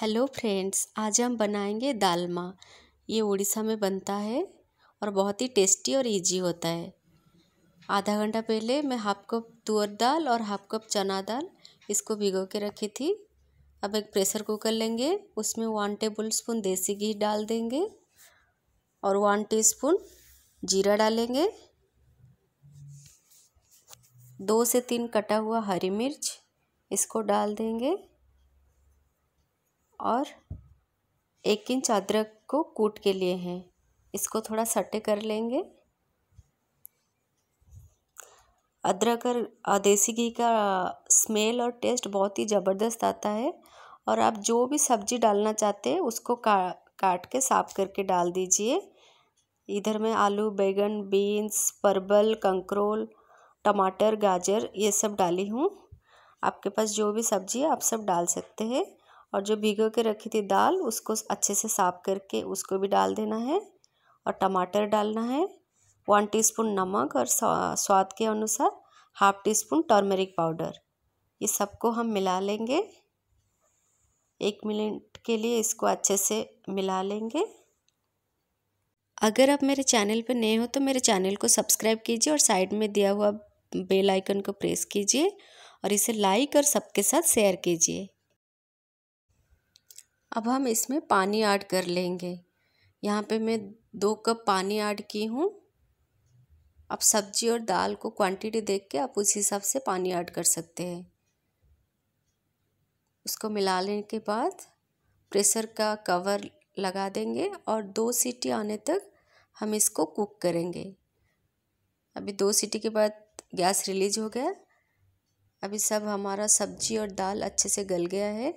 hello friends आज हम बनाएंगे दालमा ये उड़ीसा में बनता है और बहुत ही टेस्टी और इजी होता है आधा घंटा पहले मैं हाफ कप तुअर दाल और हाफ कप चना दाल इसको भिगो के रखी थी अब एक प्रेशर कुकर लेंगे उसमें वन टेबल स्पून देसी घी डाल देंगे और वन टीस्पून जीरा डालेंगे दो से तीन कटा हुआ हरी मिर्च इसको डाल देंगे और एक इंच अदरक को कूट के लिए हैं इसको थोड़ा सटे कर लेंगे अदरक और देसी घी का स्मेल और टेस्ट बहुत ही ज़बरदस्त आता है और आप जो भी सब्ज़ी डालना चाहते हैं उसको का काट के साफ़ करके डाल दीजिए इधर मैं आलू बैगन बीन्स परबल कंकरोल टमाटर गाजर ये सब डाली हूँ आपके पास जो भी सब्ज़ी है आप सब डाल सकते हैं और जो भिगो के रखी थी दाल उसको अच्छे से साफ करके उसको भी डाल देना है और टमाटर डालना है वन टीस्पून नमक और स्वाद के अनुसार half teaspoon turmeric powder ये सबको हम मिला लेंगे एक मिनट के लिए इसको अच्छे से मिला लेंगे अगर आप मेरे चैनल पर नए हो तो मेरे चैनल को सब्सक्राइब कीजिए और साइड में दिया हुआ बेल आइकन को प्रेस कीजिए और इसे लाइक और सबके साथ शेयर कीजिए अब हम इसमें पानी ऐड कर लेंगे यहाँ पे मैं दो कप पानी ऐड की हूँ आप सब्जी और दाल को क्वांटिटी देख के आप उस हिसाब से पानी ऐड कर सकते हैं उसको मिला लेने के बाद प्रेशर का कवर लगा देंगे और दो सीटी आने तक हम इसको कुक करेंगे अभी दो सीटी के बाद गैस रिलीज हो गया अभी सब हमारा सब्जी और दाल अच्छे से गल गया है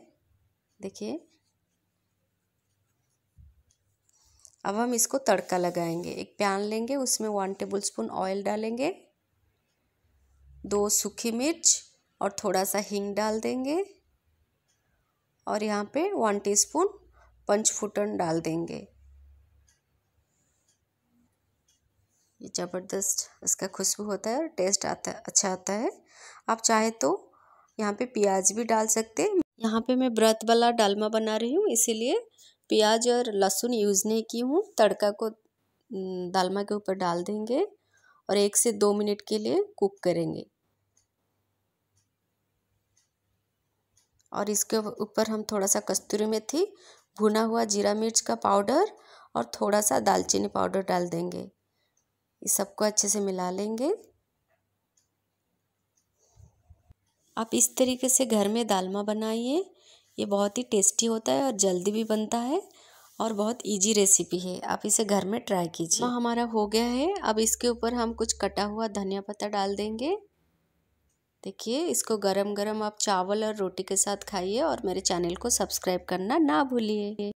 देखिए अब हम इसको तड़का लगाएंगे एक प्यान लेंगे उसमें वन टेबल स्पून ऑयल डालेंगे दो सूखी मिर्च और थोड़ा सा हींग डाल देंगे और यहाँ पे वन टीस्पून पंचफुटन डाल देंगे ये ज़बरदस्त इसका खुशबू होता है और टेस्ट आता अच्छा आता है आप चाहे तो यहाँ पे प्याज भी डाल सकते हैं यहाँ पे मैं व्रत वाला डालमा बना रही हूँ इसीलिए प्याज और लहसुन यूज़ नहीं की हूँ तड़का को दालमा के ऊपर डाल देंगे और एक से दो मिनट के लिए कुक करेंगे और इसके ऊपर हम थोड़ा सा कस्तूरी मेथी भुना हुआ जीरा मिर्च का पाउडर और थोड़ा सा दालचीनी पाउडर डाल देंगे इस सबको अच्छे से मिला लेंगे आप इस तरीके से घर में दालमा बनाइए ये बहुत ही टेस्टी होता है और जल्दी भी बनता है और बहुत इजी रेसिपी है आप इसे घर में ट्राई कीजिए हाँ, हमारा हो गया है अब इसके ऊपर हम कुछ कटा हुआ धनिया पत्ता डाल देंगे देखिए इसको गरम गरम आप चावल और रोटी के साथ खाइए और मेरे चैनल को सब्सक्राइब करना ना भूलिए